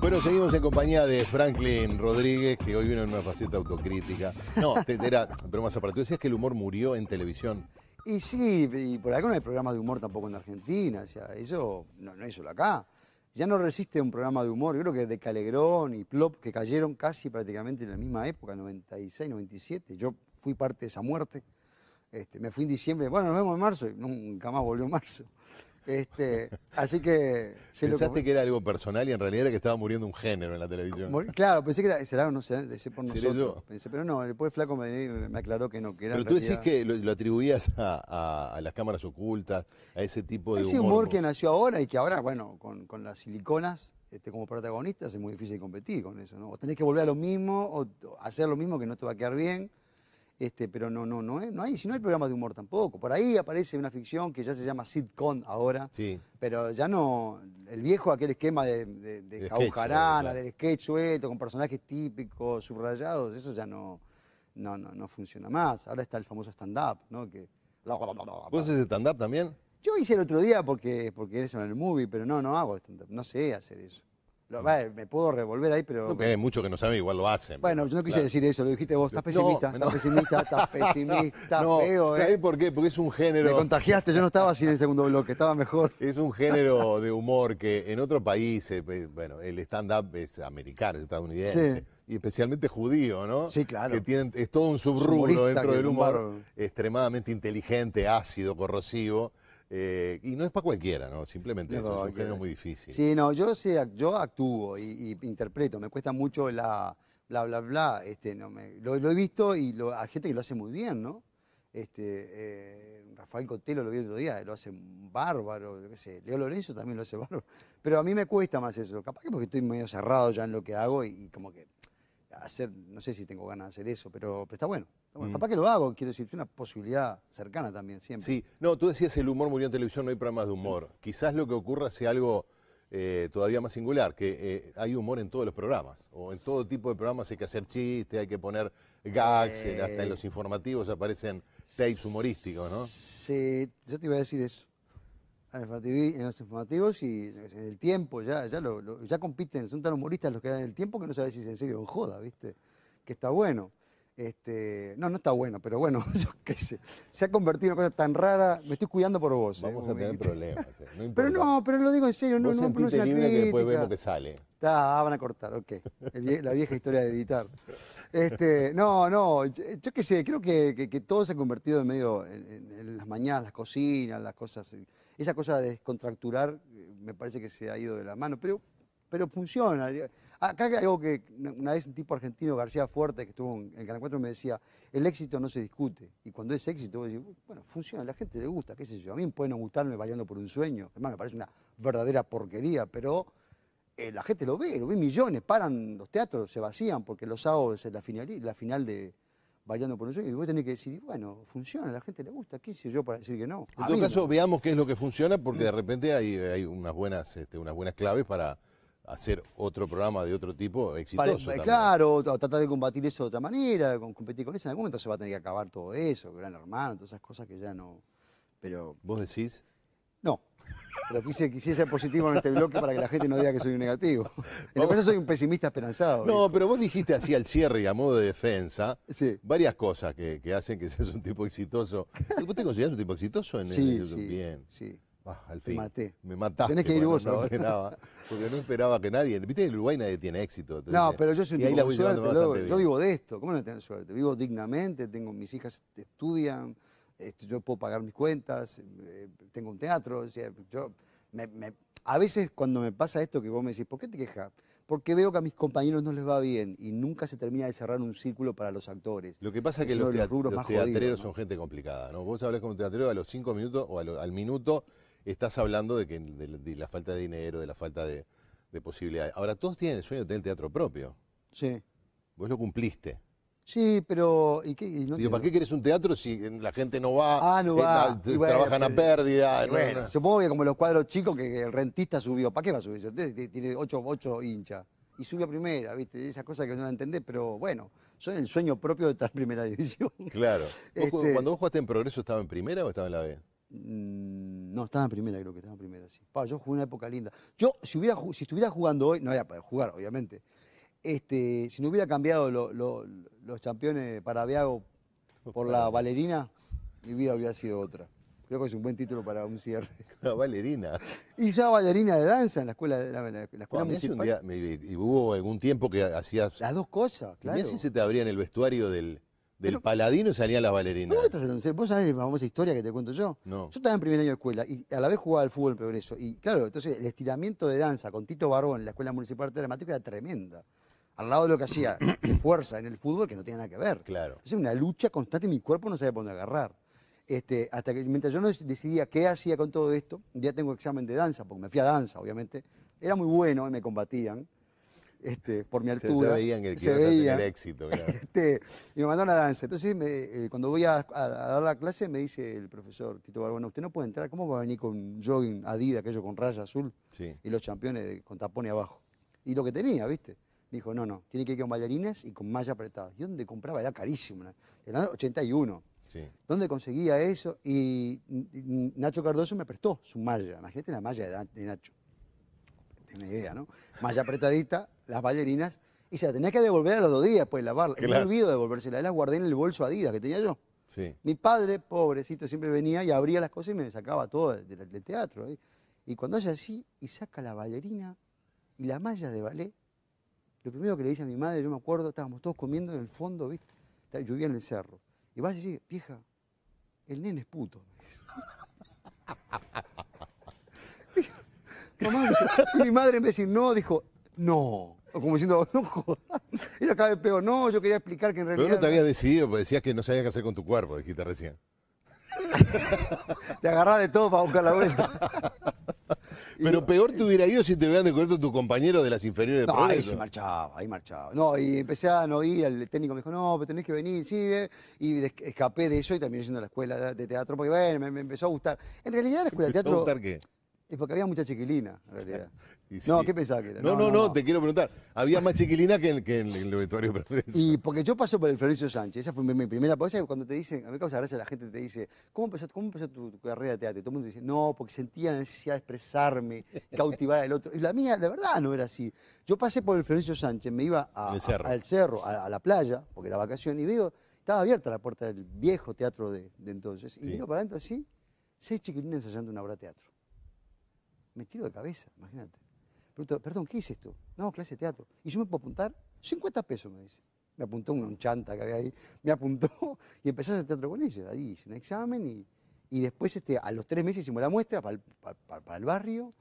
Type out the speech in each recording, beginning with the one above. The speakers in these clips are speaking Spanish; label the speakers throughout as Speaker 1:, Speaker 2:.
Speaker 1: Bueno, seguimos en compañía de Franklin Rodríguez, que hoy viene en una faceta autocrítica.
Speaker 2: No, pero más era aparte. Tú decías que el humor murió en televisión. Y sí, y por acá no hay programa de humor tampoco en Argentina. O sea, eso no, no solo acá. Ya no resiste un programa de humor. Yo creo que de Calegrón y Plop, que cayeron casi prácticamente en la misma época, 96, 97. Yo fui parte de esa muerte. Este, me fui en diciembre. Bueno, nos vemos en marzo. nunca más volvió marzo. Este, así que. Pensaste que
Speaker 1: era algo personal y en realidad era que estaba muriendo un género en la televisión.
Speaker 2: claro, pensé que era. ¿Será no sé, por nosotros. Pensé, pero no, después Flaco me, aclaró que no. Que pero tú decís que
Speaker 1: lo, atribuías a, las cámaras ocultas, a ese tipo de ese humor. humor
Speaker 2: que nació ahora y que ahora, bueno, con, las siliconas. Este, como protagonistas es muy difícil competir con eso, ¿no? O tenés que volver a lo mismo, o hacer lo mismo que no te va a quedar bien, este, pero no, no, no, eh, no hay, si no hay programas de humor tampoco. Por ahí aparece una ficción que ya se llama sitcom ahora, sí. pero ya no, el viejo aquel esquema de, de, de del sketch suelto, con personajes típicos, subrayados, eso ya no, no, funciona más. Ahora está el famoso stand-up, ¿no? Que... ¿Vos haces stand-up también? Yo hice el otro día porque, porque eres en el movie, pero no, no hago stand-up, no sé hacer eso me puedo revolver ahí, pero. No,
Speaker 1: hay mucho que no sabe, igual lo hacen. Bueno, yo no quise
Speaker 2: decir eso, lo dijiste vos. Estás pesimista, estás pesimista, estás pesimista, no, feo, ¿eh?
Speaker 1: ¿Sabés por qué? Porque es un género. Te contagiaste, yo no estaba
Speaker 2: así en el segundo bloque, estaba mejor. Es un
Speaker 1: género de humor que en otros países, eh, bueno, el stand-up es americano, es estadounidense. Y especialmente judío, ¿no? Sí, claro. Que tienen, es
Speaker 2: todo un subrubro dentro del humor
Speaker 1: extremadamente inteligente, ácido, corrosivo eh, y no es para cualquiera, ¿no? Simplemente eso es muy difícil. Sí, no,
Speaker 2: yo, sé yo actúo y, interpreto. Me cuesta mucho la bla, bla, bla. Este, no me, lo, he visto y lo, hay gente que lo hace muy bien, ¿no? Este, eh, Rafael Cotelo lo vi otro día, lo hace bárbaro, yo sé, Leo Lorenzo también lo hace bárbaro. Pero a mí me cuesta más eso, capaz que porque estoy medio cerrado ya en lo que hago y como que hacer, no sé si tengo ganas de hacer eso, pero, está bueno. Mm. papá que lo hago, quiero decir, es una posibilidad cercana también, siempre. Sí, no, tú decías el
Speaker 1: humor murió en televisión, no hay programas de humor. Quizás lo que ocurra sea algo eh, todavía más singular, que eh, hay humor en todos los programas, o en todo tipo de programas hay que hacer chistes, hay que poner gags, hasta en eh. los informativos aparecen tapes humorísticos, ¿no?
Speaker 2: Sí, yo te iba a decir eso en los informativos y en el tiempo, ya, ya, compiten, son tan humoristas los que dan el tiempo que no sabes si es en serio joda, ¿viste? Que está bueno. Este, no, no está bueno, pero bueno, qué sé. Se ha convertido en una cosa tan rara. Me estoy cuidando por vos. ¿eh? Vamos a tener problemas. ¿eh? pero no, pero lo digo en serio. No, no, no es el que después vemos que sale. van a cortar, ok. la vieja historia de editar. Este, no, no, yo, qué sé. Creo que, todo se ha convertido en medio en las mañanas, las cocinas, las cosas esa cosa de descontracturar eh, me parece que se ha ido de la mano, pero, pero funciona. Acá hay algo que una vez un tipo argentino, García Fuerte, que estuvo en Canal 4, me decía, el éxito no se discute. Y cuando es éxito, uh, bueno, funciona, a la gente le gusta, qué sé yo. A mí puede no gustarme bailando por un sueño, además me parece una verdadera porquería, pero eh, la gente lo ve, lo ve millones, paran los teatros, se vacían, porque los sábados es la final de, variando por eso y vos tenés que decir, bueno, funciona, la gente le gusta, ¿qué sé yo para decir que no? En todo caso,
Speaker 1: veamos qué es lo que funciona, porque de repente hay, hay unas, buenas, este, unas buenas claves para hacer otro programa de otro tipo exitoso. Para, eh,
Speaker 2: claro, tratar de combatir eso de otra manera, con, competir con eso, en algún momento se va a tener que acabar todo eso, gran hermano, todas esas cosas que ya no... Pero, ¿Vos decís? No, pero quise, ser positivo en este bloque para que la gente no diga que soy un negativo. En todo soy un pesimista esperanzado. No,
Speaker 1: pero vos dijiste así al cierre y a modo de defensa varias cosas que, hacen que seas un tipo exitoso. ¿Vos te considerás un tipo exitoso en el sí, Bien. Sí. Ah, al fin. Me maté. Me mataste. Tenés que ir vos a ahora. porque no esperaba que nadie. Viste, en Uruguay nadie tiene éxito. No, pero yo soy un tipo exitoso yo vivo
Speaker 2: de esto. ¿Cómo no tengo suerte? Vivo dignamente, tengo mis hijas estudian. Este, yo puedo pagar mis cuentas, eh, tengo un teatro, yo me, a veces cuando me pasa esto que vos me decís, ¿por qué te quejas? Porque veo que a mis compañeros no les va bien y nunca se termina de cerrar un círculo para los actores. Lo que pasa es que los, teatreros son
Speaker 1: gente complicada, ¿no? Vos hablas con un teatrero a los cinco minutos o al minuto estás hablando de, que, de, la falta de dinero, de la falta de, de posibilidades. Ahora, todos tienen el sueño de tener teatro propio. Sí. Vos lo cumpliste.
Speaker 2: Sí, pero... ¿y qué? ¿para qué
Speaker 1: quieres un teatro si eh, la gente no va? Ah, no eh, va. trabajan a eh, pérdida. Bueno, no,
Speaker 2: supongo que como los cuadros chicos que el rentista subió. ¿Para qué va a subir? Tiene ocho, ocho hinchas. Y subió a primera, ¿viste? Esas cosas que no la entendés, pero bueno, son el sueño propio de estar en primera división.
Speaker 1: Claro. Este, cuando
Speaker 2: vos jugaste en Progreso, ¿estaba en primera o estaba en la B? Mm, no, estaba en primera, creo que estaba en primera, sí. Pa, yo jugué una época linda. Yo, si, hubiera, si estuviera jugando hoy, no voy a poder jugar, obviamente este, si no hubiera cambiado los campeones para Viago por la bailarina, mi vida hubiera sido otra. Creo que es un buen título para un cierre. La bailarina. Y ya bailarina de danza en la escuela, de la, escuela municipal.
Speaker 1: y hubo algún tiempo que hacías... Las dos cosas, claro. Y si se te abrían en el vestuario del, del paladino y salían las bailarinas.
Speaker 2: ¿Vos sabés la famosa historia que te cuento yo? Yo estaba en primer año de escuela y a la vez jugaba al fútbol progreso. Y claro, entonces el estiramiento de danza con Tito Barón en la escuela municipal de la era tremenda al lado de lo que hacía fuerza en el fútbol que no tiene nada que ver. Claro. Es una lucha constante mi cuerpo no sabía por dónde agarrar. Este, hasta que mientras yo no decidía qué hacía con todo esto, ya tengo examen de danza, porque me fui a danza, obviamente. Era muy bueno me combatían. Este, por mi altura. Se, veían que éxito, claro. Este, y me mandaron a danza. Entonces, eh, cuando voy a, dar la clase, me dice el profesor Tito bueno usted no puede entrar, ¿cómo va a venir con jogging Adidas, aquello con raya azul? Y los campeones con tapones abajo. Y lo que tenía, ¿viste? Me dijo, no, no, tiene que ir con bailarinas y con malla apretada. ¿Y dónde compraba? Era carísimo, era 81. Sí. ¿Dónde conseguía eso? Y Nacho Cardoso me prestó su malla. Imagínate la malla de Nacho. Tiene idea, ¿no? Malla apretadita, las bailarinas, y se la tenía que devolver a los dos días después pues, de lavarla. Me olvido de devolvérsela, la guardé en el bolso Adidas que tenía yo. Mi padre, pobrecito, siempre venía y abría las cosas y me sacaba todo del, teatro. ¿eh? Y cuando hace así y saca la bailarina y la malla de ballet lo primero que le dice a mi madre, yo me acuerdo, estábamos todos comiendo en el fondo, ¿viste? Llovía en el cerro. Y vas y decís, vieja, el nene es puto. mi madre en vez de decir no, dijo, no. como diciendo, no jodas. Era cada vez peor. No, yo quería explicar que en realidad... Pero no te había
Speaker 1: decidido, porque decías que no sabía qué hacer con tu cuerpo, dijiste recién.
Speaker 2: te agarrás de todo para buscar la vuelta.
Speaker 1: Pero peor te hubiera ido si te hubieran descubierto tus compañeros de las
Speaker 2: inferiores de no, Ahí se marchaba, ahí marchaba. No, y empecé a no ir, el técnico me dijo, no, pero tenés que venir, sí eh". Y escapé de eso y también yendo a la escuela de teatro, porque bueno, me, empezó a gustar. En realidad la escuela de teatro... ¿Te gustar qué? Es porque había mucha chiquilina, en realidad. no, ¿qué pensaba que era? No no, no, te quiero preguntar. Había más chiquilina que en, el vestuario Progreso. Y porque yo paso por el Florencio Sánchez, esa fue mi, primera poesía, Cuando te dicen, a mí me causa gracia la gente te dice, ¿cómo empezó, cómo empezó tu, carrera de teatro? Y todo el mundo dice, no, porque sentía la necesidad de expresarme, cautivar al otro. Y la mía, de verdad, no era así. Yo pasé por el Florencio Sánchez, me iba al cerro, a, la playa, porque era vacación, y veo, estaba abierta la puerta del viejo teatro de, entonces. Y vino para adentro así, seis chiquilinas ensayando una obra de teatro. Metido de cabeza, imagínate perdón, ¿qué es esto? No, clase de teatro. Y yo me puedo apuntar 50 pesos, me dice. Me apuntó un chanta que había ahí, me apuntó y empecé a teatro con ella. Ahí hice un examen y, después este, a los tres meses hicimos la muestra para el, barrio.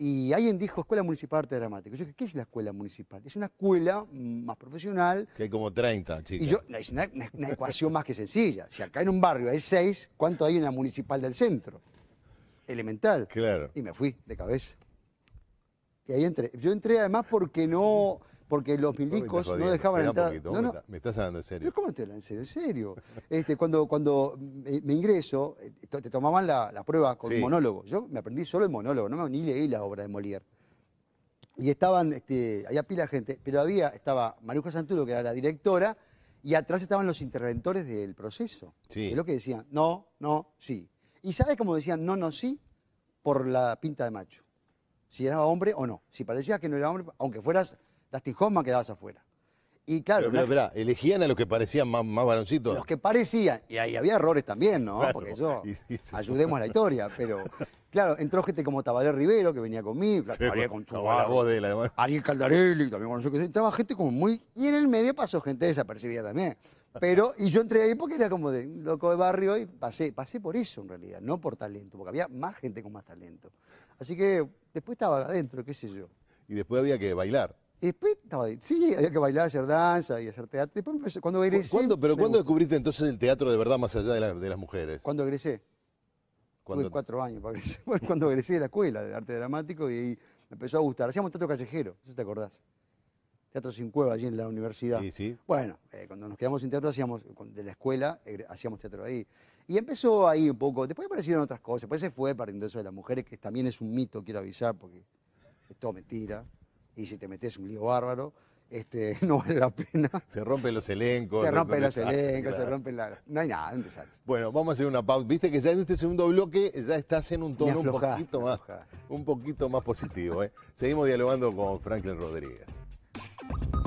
Speaker 2: Y alguien dijo Escuela Municipal de Arte Dramático. Yo dije, ¿qué es la escuela municipal? Es una escuela más profesional. Que hay como 30, chicos. Y yo, es una, una ecuación más que sencilla. Si acá en un barrio hay seis, ¿cuánto hay en la municipal del centro? Elemental. Claro. Y me fui de cabeza. Y ahí entré. Yo entré además porque no porque los milicos no, dejaban entrar.
Speaker 1: Me estás hablando en serio.
Speaker 2: ¿cómo te hablan en serio? En serio. Este, cuando, cuando eh, me ingreso, eh, te tomaban la, prueba con monólogo. Yo me aprendí solo el monólogo, no ni leí la obra de Molière. Y estaban, este, había pila de gente, pero había, estaba Maruja Santuro, que era la directora, y atrás estaban los interventores del proceso. Que es lo que decían, no, no, sí. ¿Y sabes cómo decían no, no, sí? Por la pinta de macho si era hombre o no. Si parecías que no era hombre, aunque fueras Dustin Hoffman, quedabas afuera. Y claro. Pero,
Speaker 1: espera, elegían a los que parecían más, más
Speaker 2: varoncitos. Los que parecían. Y ahí había errores también, ¿no? Porque yo ayudemos a la historia. Pero, claro, entró gente como Tabaré Rivero, que venía conmigo. con Ariel Caldarelli, también con nosotros. Estaba gente como muy. Y en el medio pasó gente desapercibida también. Pero, y yo entré ahí porque era como de loco de barrio y pasé, pasé por eso en realidad, no por talento, porque había más gente con más talento. Así que después estaba adentro, qué sé yo. Y después había que bailar. después estaba Sí, había que bailar, hacer danza y hacer teatro. cuando ¿Pero cuándo
Speaker 1: descubriste entonces el teatro de verdad más allá de, las mujeres?
Speaker 2: Cuando egresé. Cuando... Tuve cuatro años para Bueno, cuando egresé de la escuela de arte dramático y, me empezó a gustar. Hacíamos teatro callejero, eso te acordás. Teatro Sin Cueva, allí en la universidad. Sí, sí. Bueno, eh, cuando nos quedamos sin teatro, hacíamos, de la escuela, hacíamos teatro ahí. Y empezó ahí un poco. Después aparecieron otras cosas. Después se fue partiendo eso de las mujeres, que también es un mito, quiero avisar, porque es todo mentira. Y si te metes un lío bárbaro, este, no vale la pena. Se rompen
Speaker 1: los elencos. Se rompen los elencos, se rompen
Speaker 2: la... No hay nada, un
Speaker 1: Bueno, vamos a hacer una pausa. Viste que ya en este segundo bloque ya estás en un tono un poquito más, un poquito más positivo. ¿eh? Seguimos dialogando con Franklin Rodríguez. you